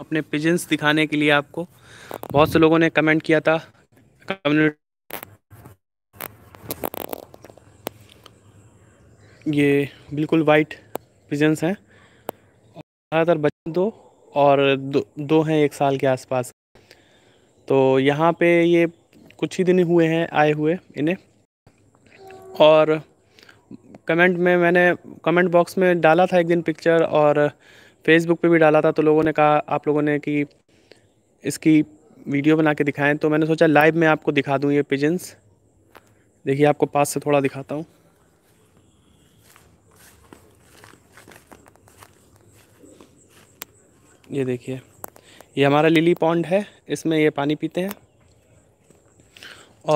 अपने पिजन्स दिखाने के लिए आपको बहुत से लोगों ने कमेंट किया था ये बिल्कुल वाइट पिजन्स हैं ज़्यादातर बच्चे दो और दो, दो हैं एक साल के आसपास तो यहाँ पे ये कुछ ही दिन हुए हैं आए हुए इन्हें और कमेंट में मैंने कमेंट बॉक्स में डाला था एक दिन पिक्चर और फेसबुक पे भी डाला था तो लोगों ने कहा आप लोगों ने कि इसकी वीडियो बना के दिखाएं तो मैंने सोचा लाइव में आपको दिखा दूं ये पिजन्स देखिए आपको पास से थोड़ा दिखाता हूँ ये देखिए ये हमारा लिली पॉन्ड है इसमें ये पानी पीते हैं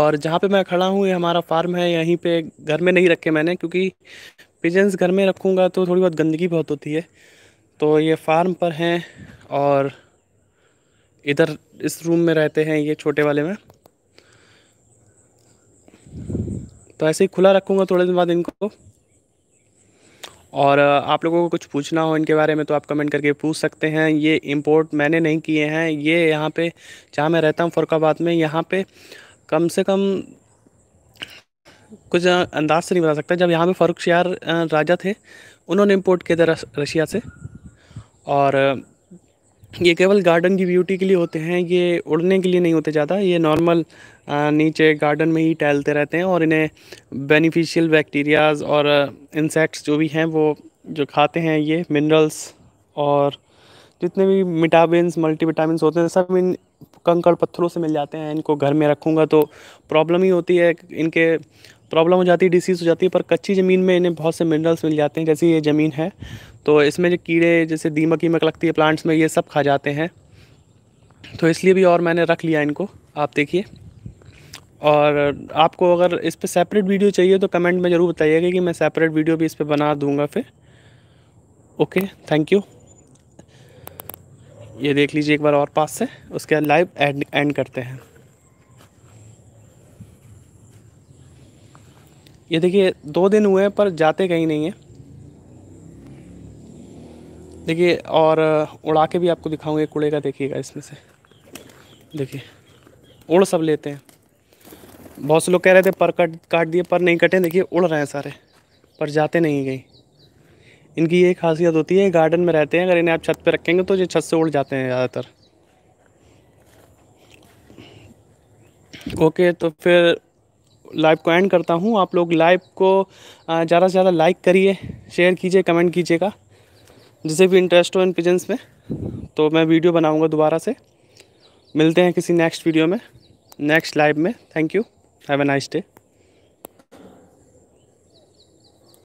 और जहाँ पे मैं खड़ा हूँ ये हमारा फार्म है यहीं पे घर में नहीं रखे मैंने क्योंकि पिजन्स घर में रखूँगा तो थोड़ी बहुत गंदगी बहुत होती है तो ये फार्म पर हैं और इधर इस रूम में रहते हैं ये छोटे वाले में तो ऐसे ही खुला रखूँगा थोड़े दिन बाद इनको और आप लोगों को कुछ पूछना हो इनके बारे में तो आप कमेंट करके पूछ सकते हैं ये इंपोर्ट मैंने नहीं किए हैं ये यहाँ पे जहाँ मैं रहता हूँ फरुखाबाद में यहाँ पे कम से कम कुछ अंदाज से नहीं बता सकता जब यहाँ पे फरुख शयार राजा थे उन्होंने इंपोर्ट किया था रशिया से और ये केवल गार्डन की ब्यूटी के लिए होते हैं ये उड़ने के लिए नहीं होते ज़्यादा ये नॉर्मल नीचे गार्डन में ही टहलते रहते हैं और इन्हें बेनिफिशियल बैक्टीरियाज और इंसेक्ट्स जो भी हैं वो जो खाते हैं ये मिनरल्स और जितने भी मिटाबिन्स मल्टीविटामिन होते हैं सब इन कंकड़ पत्थरों से मिल जाते हैं इनको घर में रखूँगा तो प्रॉब्लम ही होती है इनके प्रॉब्लम हो जाती है डिसीज़ हो जाती है पर कच्ची ज़मीन में इन्हें बहुत से मिनरल्स मिल जाते हैं जैसे ये ज़मीन है तो इसमें जो कीड़े जैसे दीमक वीमक लगती है प्लांट्स में ये सब खा जाते हैं तो इसलिए भी और मैंने रख लिया इनको आप देखिए और आपको अगर इस पर सेपरेट वीडियो चाहिए तो कमेंट में ज़रूर बताइएगा कि मैं सेपरेट वीडियो भी इस पर बना दूँगा फिर ओके थैंक यू ये देख लीजिए एक बार और पास से उसके बाद लाइव एंड करते हैं ये देखिए दो दिन हुए हैं पर जाते कहीं नहीं है देखिए और उड़ा के भी आपको दिखाऊंगा कूड़े का देखिएगा इसमें से देखिए उड़ सब लेते हैं बहुत से लोग कह रहे थे पर कट काट दिए पर नहीं कटे देखिए उड़ रहे हैं सारे पर जाते नहीं कहीं इनकी ये खासियत होती है गार्डन में रहते हैं अगर इन्हें आप छत पर रखेंगे तो ये छत से उड़ जाते हैं ज़्यादातर ओके तो फिर लाइव को एंड करता हूँ आप लोग लाइव को ज़्यादा से ज़्यादा लाइक करिए शेयर कीजिए कमेंट कीजिएगा जिसे भी इंटरेस्ट हो इन पिजन्स में तो मैं वीडियो बनाऊँगा दोबारा से मिलते हैं किसी नेक्स्ट वीडियो में नेक्स्ट लाइव में thank you have a nice day